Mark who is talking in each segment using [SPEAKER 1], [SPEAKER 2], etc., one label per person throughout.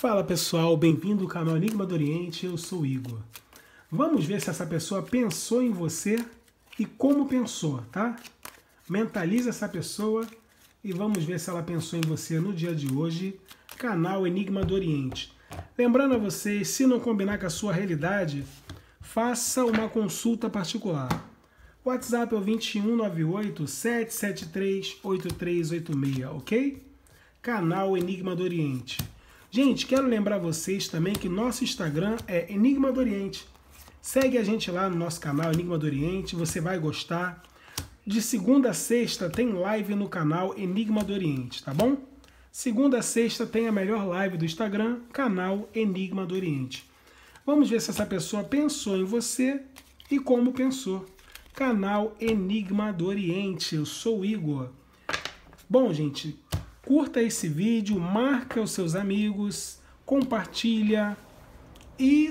[SPEAKER 1] Fala pessoal, bem-vindo ao canal Enigma do Oriente, eu sou Igor. Vamos ver se essa pessoa pensou em você e como pensou, tá? Mentaliza essa pessoa e vamos ver se ela pensou em você no dia de hoje, canal Enigma do Oriente. Lembrando a vocês, se não combinar com a sua realidade, faça uma consulta particular. WhatsApp é o 2198 773 8386, ok? Canal Enigma do Oriente. Gente, quero lembrar vocês também que nosso Instagram é Enigma do Oriente. Segue a gente lá no nosso canal Enigma do Oriente, você vai gostar. De segunda a sexta tem live no canal Enigma do Oriente, tá bom? Segunda a sexta tem a melhor live do Instagram, canal Enigma do Oriente. Vamos ver se essa pessoa pensou em você e como pensou. Canal Enigma do Oriente, eu sou o Igor. Bom, gente, Curta esse vídeo, marca os seus amigos, compartilha e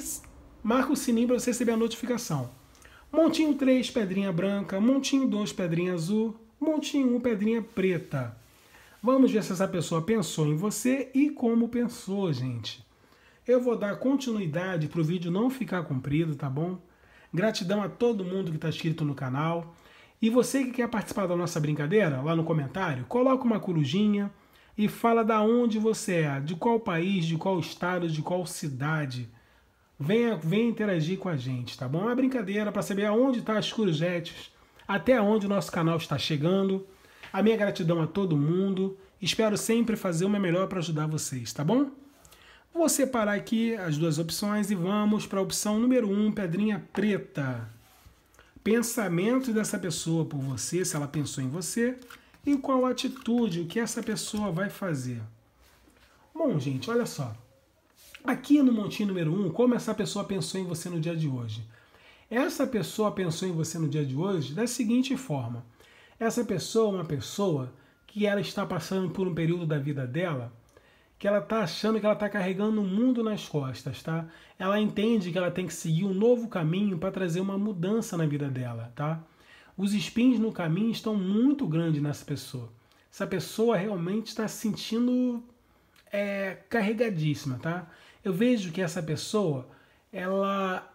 [SPEAKER 1] marca o sininho para você receber a notificação. Montinho 3, pedrinha branca, montinho 2, pedrinha azul, montinho 1, pedrinha preta. Vamos ver se essa pessoa pensou em você e como pensou, gente. Eu vou dar continuidade para o vídeo não ficar comprido, tá bom? Gratidão a todo mundo que está inscrito no canal. E você que quer participar da nossa brincadeira, lá no comentário, coloca uma corujinha e fala da onde você é, de qual país, de qual estado, de qual cidade. Venha, venha interagir com a gente, tá bom? É uma brincadeira para saber aonde está as corujetes, até onde o nosso canal está chegando. A minha gratidão a todo mundo. Espero sempre fazer meu melhor para ajudar vocês, tá bom? Vou separar aqui as duas opções e vamos para a opção número 1, um, pedrinha preta pensamento dessa pessoa por você, se ela pensou em você, e qual atitude, o que essa pessoa vai fazer. Bom, gente, olha só. Aqui no montinho número 1, um, como essa pessoa pensou em você no dia de hoje? Essa pessoa pensou em você no dia de hoje da seguinte forma: essa pessoa é uma pessoa que ela está passando por um período da vida dela que ela está achando que ela está carregando o mundo nas costas, tá? Ela entende que ela tem que seguir um novo caminho para trazer uma mudança na vida dela, tá? Os espinhos no caminho estão muito grandes nessa pessoa. Essa pessoa realmente está se sentindo é, carregadíssima, tá? Eu vejo que essa pessoa, ela,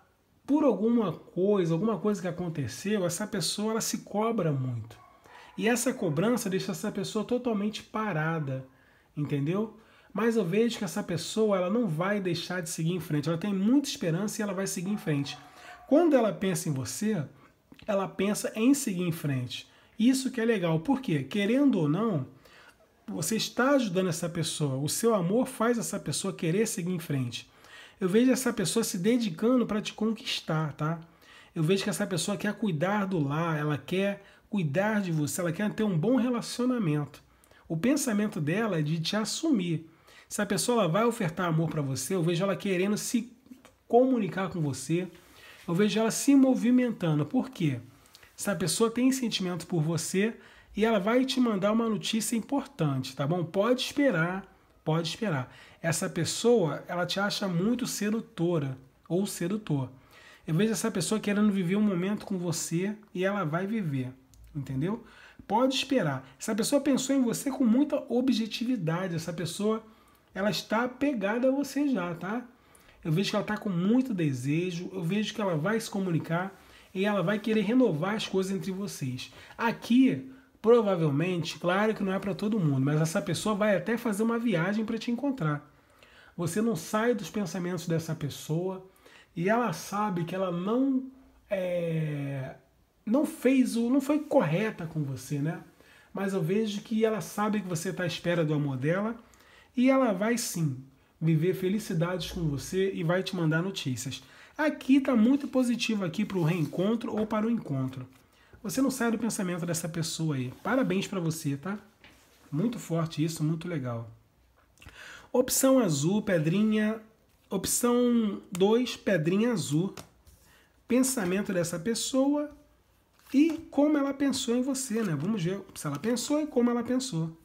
[SPEAKER 1] por alguma coisa, alguma coisa que aconteceu, essa pessoa ela se cobra muito. E essa cobrança deixa essa pessoa totalmente parada, entendeu? mas eu vejo que essa pessoa ela não vai deixar de seguir em frente. Ela tem muita esperança e ela vai seguir em frente. Quando ela pensa em você, ela pensa em seguir em frente. Isso que é legal, porque querendo ou não, você está ajudando essa pessoa. O seu amor faz essa pessoa querer seguir em frente. Eu vejo essa pessoa se dedicando para te conquistar, tá? Eu vejo que essa pessoa quer cuidar do lar, ela quer cuidar de você, ela quer ter um bom relacionamento. O pensamento dela é de te assumir. Se a pessoa vai ofertar amor para você, eu vejo ela querendo se comunicar com você, eu vejo ela se movimentando. Por quê? Se a pessoa tem sentimento por você e ela vai te mandar uma notícia importante, tá bom? Pode esperar, pode esperar. Essa pessoa, ela te acha muito sedutora ou sedutor. Eu vejo essa pessoa querendo viver um momento com você e ela vai viver, entendeu? Pode esperar. Essa pessoa pensou em você com muita objetividade, essa pessoa ela está apegada a você já, tá? Eu vejo que ela está com muito desejo, eu vejo que ela vai se comunicar e ela vai querer renovar as coisas entre vocês. Aqui, provavelmente, claro que não é para todo mundo, mas essa pessoa vai até fazer uma viagem para te encontrar. Você não sai dos pensamentos dessa pessoa e ela sabe que ela não é, não fez o não foi correta com você, né? Mas eu vejo que ela sabe que você está à espera do amor dela e ela vai sim viver felicidades com você e vai te mandar notícias. Aqui está muito positivo aqui para o reencontro ou para o encontro. Você não sai do pensamento dessa pessoa aí. Parabéns para você, tá? Muito forte isso, muito legal. Opção azul, pedrinha. Opção 2, pedrinha azul. Pensamento dessa pessoa e como ela pensou em você, né? Vamos ver se ela pensou e como ela pensou.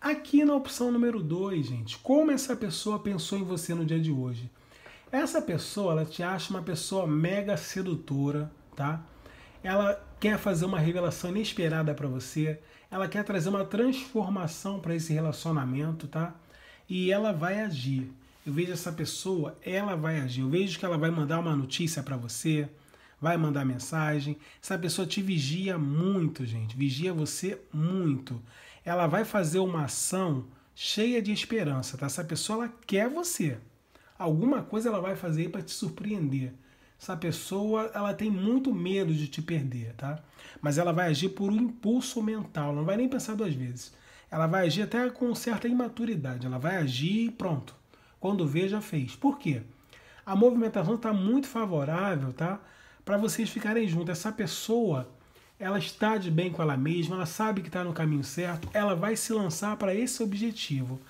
[SPEAKER 1] Aqui na opção número 2, gente, como essa pessoa pensou em você no dia de hoje? Essa pessoa, ela te acha uma pessoa mega sedutora, tá? Ela quer fazer uma revelação inesperada para você, ela quer trazer uma transformação para esse relacionamento, tá? E ela vai agir. Eu vejo essa pessoa, ela vai agir. Eu vejo que ela vai mandar uma notícia para você, vai mandar mensagem. Essa pessoa te vigia muito, gente, vigia você muito. Ela vai fazer uma ação cheia de esperança, tá? Essa pessoa ela quer você. Alguma coisa ela vai fazer para te surpreender. Essa pessoa ela tem muito medo de te perder, tá? Mas ela vai agir por um impulso mental, não vai nem pensar duas vezes. Ela vai agir até com certa imaturidade. Ela vai agir e pronto. Quando veja fez. Por quê? A movimentação está muito favorável, tá? para vocês ficarem juntos. Essa pessoa, ela está de bem com ela mesma, ela sabe que está no caminho certo, ela vai se lançar para esse objetivo.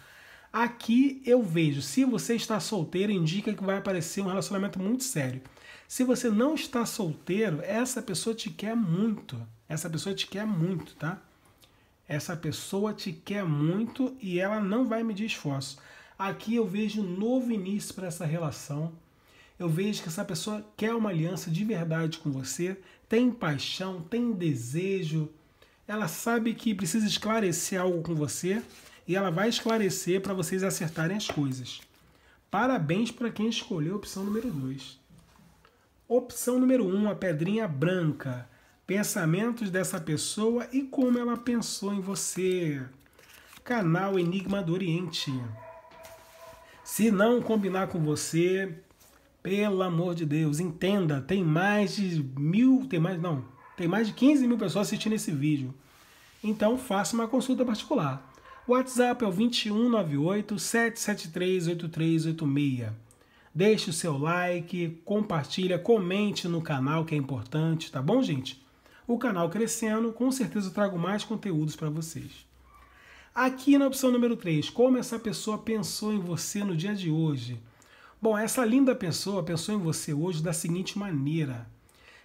[SPEAKER 1] Aqui eu vejo, se você está solteiro, indica que vai aparecer um relacionamento muito sério. Se você não está solteiro, essa pessoa te quer muito. Essa pessoa te quer muito, tá? Essa pessoa te quer muito e ela não vai medir esforço. Aqui eu vejo um novo início para essa relação eu vejo que essa pessoa quer uma aliança de verdade com você, tem paixão, tem desejo, ela sabe que precisa esclarecer algo com você e ela vai esclarecer para vocês acertarem as coisas. Parabéns para quem escolheu a opção número 2. Opção número 1, um, a pedrinha branca. Pensamentos dessa pessoa e como ela pensou em você. Canal Enigma do Oriente. Se não combinar com você, pelo amor de Deus, entenda, tem mais de mil, tem mais, não, tem mais de 15 mil pessoas assistindo esse vídeo. Então faça uma consulta particular. O WhatsApp é o 2198 773 8386. Deixe o seu like, compartilha, comente no canal que é importante, tá bom, gente? O canal crescendo, com certeza eu trago mais conteúdos para vocês. Aqui na opção número 3, como essa pessoa pensou em você no dia de hoje? Bom, essa linda pessoa pensou em você hoje da seguinte maneira.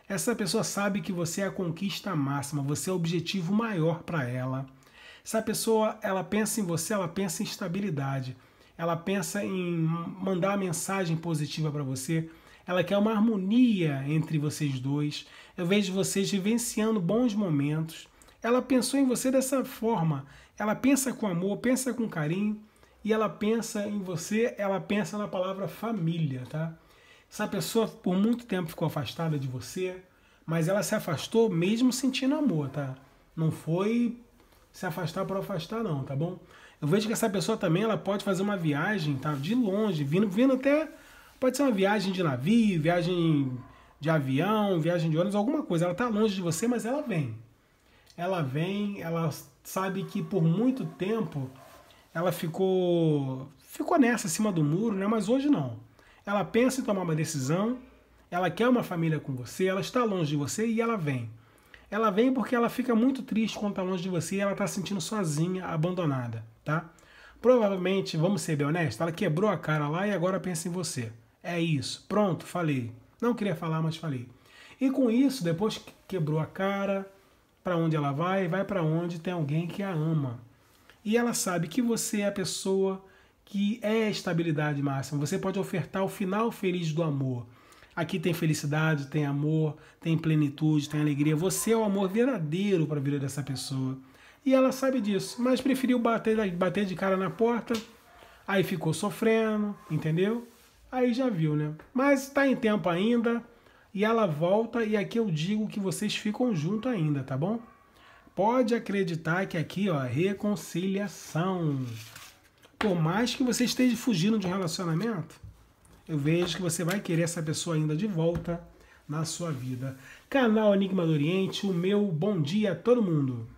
[SPEAKER 1] Essa pessoa sabe que você é a conquista máxima, você é o objetivo maior para ela. Essa pessoa, ela pensa em você, ela pensa em estabilidade. Ela pensa em mandar mensagem positiva para você. Ela quer uma harmonia entre vocês dois. Eu vejo vocês vivenciando bons momentos. Ela pensou em você dessa forma. Ela pensa com amor, pensa com carinho e ela pensa em você, ela pensa na palavra família, tá? Essa pessoa por muito tempo ficou afastada de você, mas ela se afastou mesmo sentindo amor, tá? Não foi se afastar para afastar não, tá bom? Eu vejo que essa pessoa também ela pode fazer uma viagem, tá? De longe, vindo, vindo até pode ser uma viagem de navio, viagem de avião, viagem de ônibus, alguma coisa. Ela está longe de você, mas ela vem. Ela vem, ela sabe que por muito tempo ela ficou ficou nessa acima do muro, né? Mas hoje não. Ela pensa em tomar uma decisão, ela quer uma família com você, ela está longe de você e ela vem. Ela vem porque ela fica muito triste quando está longe de você e ela está se sentindo sozinha, abandonada, tá? Provavelmente, vamos ser bem honestos, ela quebrou a cara lá e agora pensa em você. É isso. Pronto, falei. Não queria falar, mas falei. E com isso, depois que quebrou a cara, para onde ela vai? Vai para onde tem alguém que a ama, e ela sabe que você é a pessoa que é a estabilidade máxima. Você pode ofertar o final feliz do amor. Aqui tem felicidade, tem amor, tem plenitude, tem alegria. Você é o amor verdadeiro para a vida dessa pessoa. E ela sabe disso, mas preferiu bater, bater de cara na porta, aí ficou sofrendo, entendeu? Aí já viu, né? Mas está em tempo ainda e ela volta, e aqui eu digo que vocês ficam junto ainda, tá bom? Pode acreditar que aqui, ó, reconciliação. Por mais que você esteja fugindo de um relacionamento, eu vejo que você vai querer essa pessoa ainda de volta na sua vida. Canal Enigma do Oriente, o meu bom dia a todo mundo.